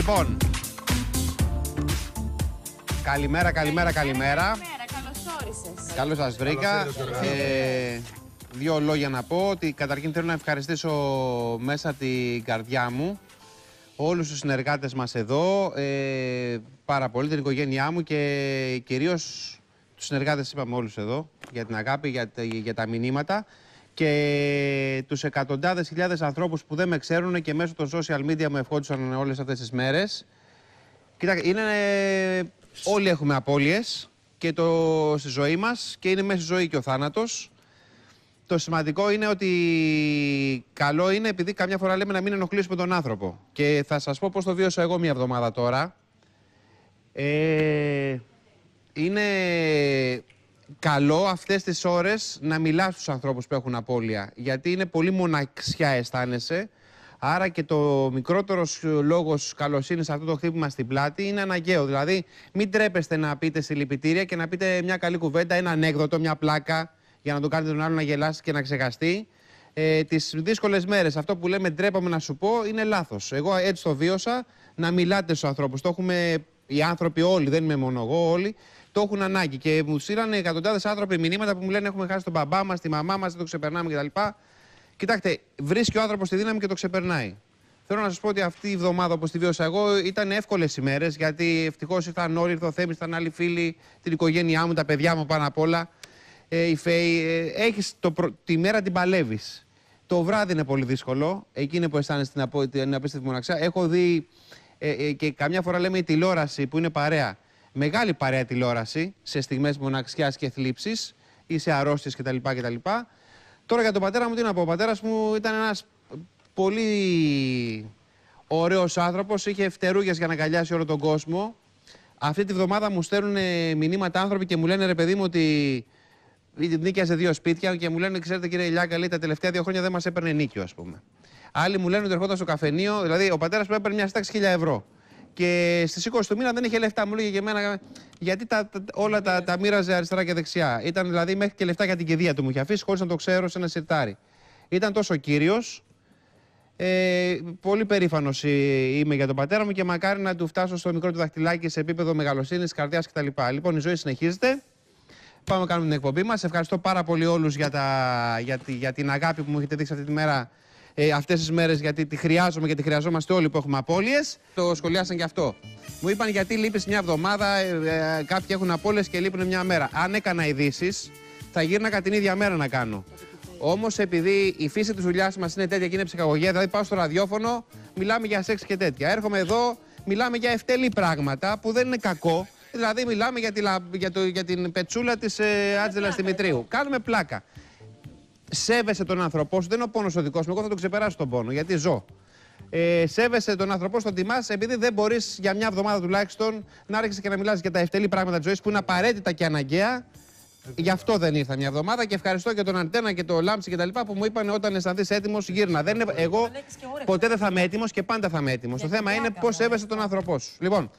Λοιπόν. Καλημέρα, καλημέρα, καλημέρα. Καλώ σας βρήκα. Ε, δύο λόγια να πω ότι καταρχήν θέλω να ευχαριστήσω μέσα την καρδιά μου όλους τους συνεργάτες μας εδώ, ε, πάρα πολύ την οικογένειά μου και κυρίως τους συνεργάτες είπαμε όλους εδώ για την αγάπη, για, για τα μηνύματα και τους εκατοντάδες. χιλιάδες ανθρώπους που δεν με ξέρουν και μέσω των social media μου ευχόντουσαν όλες αυτές τις μέρες, Κοίτα, είναι, όλοι έχουμε απώλειες και το, στη ζωή μας και είναι μέσα στη ζωή και ο θάνατος. Το σημαντικό είναι ότι καλό είναι επειδή καμιά φορά λέμε να μην ενοχλήσουμε τον άνθρωπο. Και θα σας πω πω το βίωσα εγώ μία εβδομάδα τώρα. Ε, είναι καλό αυτές τις ώρες να μιλάς στους ανθρώπους που έχουν απώλεια. Γιατί είναι πολύ μοναξιά αισθάνεσαι. Άρα και το μικρότερος λόγος καλοσύνης σε αυτό το χτύπημα στην πλάτη είναι αναγκαίο. Δηλαδή, μην τρέπεστε να πείτε συλληπιτήρια και να πείτε μια καλή κουβέντα, ένα ανέκδοτο, μια πλάκα για να το κάνετε τον άλλο να γελάσει και να ξεχαστεί. Ε, Τις δύσκολες μέρες, αυτό που λέμε ντρέπαμε να σου πω, είναι λάθος. Εγώ έτσι το βίωσα, να μιλάτε στους ανθρώπους. Το έχουμε οι άνθρωποι όλοι, δεν είμαι μόνο εγώ, όλοι το έχουν ανάγκη. Και μου στείλανε εκατοντάδες άνθρωποι μηνύματα που μου λένε: Έχουμε χάσει τον μπαμπά μας, τη μαμά μας, δεν το ξεπερνάμε κτλ. Κοιτάξτε, βρίσκει ο άνθρωπος τη δύναμη και το ξεπερνάει. Θέλω να σας πω ότι αυτή η εβδομάδα, όπως τη βίωσα εγώ, ήταν εύκολες ημέρε γιατί ευτυχώς ήταν όλοι, ήρθε ο Θέμης, άλλοι φίλοι, την οικογένειά μου, τα παιδιά μου πάνω απ' όλα. Ε, η Φέη, ε, έχεις τη μέρα την παλεύεις. Το βράδυ είναι πολύ δύσκολο. Εκείνη που αισθάνεσαι την, απο... την απίστευτη μοναξιά. Έχω δει ε, ε και καμιά φορά λέμε η τηλεόραση που είναι παρέα μεγάλη παρέα τηλεόραση σε στιγμές μοναξιάς και θλίψης ή σε αρρώστιες κτλ. κτλ. Τώρα για τον πατέρα μου τι να πω. Ο πατέρας μου ήταν ένας πολύ ωραίος άνθρωπος, είχε φτερούγες για να αγκαλιάσει όλο τον κόσμο. Αυτή τη βδομάδα μου στέλνουν ε, μηνύματα άνθρωποι και μου λένε ρε παιδί μου ότι νίκιαζε δύο σπίτια και μου λένε, ξέρετε κύριε Ηλιάκα, τα τελευταία δύο χρόνια δεν μας έπαιρνε νίκιο, ας πούμε. Άλλοι μου λένε ότι ερχόταν στο καφενείο, δηλαδή ο πατέρας μου έπαιρνε μια στάξη χιλιά. ευρώ. Και στις 20 του μήνα δεν είχε λεφτά. Μου λέγε για μένα, γιατί τα, όλα τα, τα μοίραζε αριστερά και δεξιά. Ήταν δηλαδή μέχρι και λεφτά για την κηδεία του μου είχε αφήσει, χωρίς να το ξέρω σε ένα σιρτάρι. Ήταν τόσο κύριος. Ε, πολύ περήφανος ε, είμαι για τον πατέρα μου και μακάρι να του φτάσω στο μικρό του δαχτυλάκι σε επίπεδο μεγαλοσύνης, καρδιάς κτλ. Λοιπόν, η ζωή συνεχίζεται. Πάμε να κάνουμε την εκπομπή μας. Ευχαριστώ πάρα πολύ όλους για, για, για την αγάπη που μου έχετε δείξει αυτή τη μέρα ε, αυτές τις μέρες γιατί τη χρειάζομαι και τη χρειαζόμαστε όλοι που έχουμε απώλειες. Το σχολιάσαν και αυτό. Μου είπαν γιατί λείπεις μια εβδομάδα, ε, ε, κάποιοι έχουν απώλειες και λείπουν μια μέρα. Αν έκανα ειδήσεις, θα γύρναγα την ίδια μέρα να κάνω. Όμως επειδή η φύση της δουλειάς μας είναι τέτοια και είναι ψυχαγωγία, δηλαδή πάω στο ραδιόφωνο, μιλάμε για σεξ και τέτοια. Έρχομαι εδώ, μιλάμε για ευτελή πράγματα που δεν είναι κακό. Δηλαδή, μιλάμε για, για, το, για την πετσούλα της ε, Άτζελα Δημητρίου. Κάνουμε πλάκα σέβεσαι τον άνθρωπό σου. Δεν είναι ο πόνος ο δικός μου. Εγώ θα τον ξεπεράσω τον πόνο γιατί ζω. Ε, σέβεσαι τον άνθρωπό σου, τον τιμάς, επειδή δεν μπορείς για μια εβδομάδα τουλάχιστον να άρχισε και να μιλάς για τα ευτελή πράγματα της ζωής που είναι απαραίτητα και αναγκαία. Γι' αυτό δεν ήρθα μια εβδομάδα και ευχαριστώ και τον Αντένα και τον Λάμψη και τα λοιπά που μου είπαν όταν αισθανθείς έτοιμος γύρνα. Δεν, εγώ ποτέ δεν θα είμαι έτοιμο και πάντα θα είμαι έτοιμο. Το θέμα είναι πώ σέβεσαι τον άνθρωπό σου. Λοιπόν,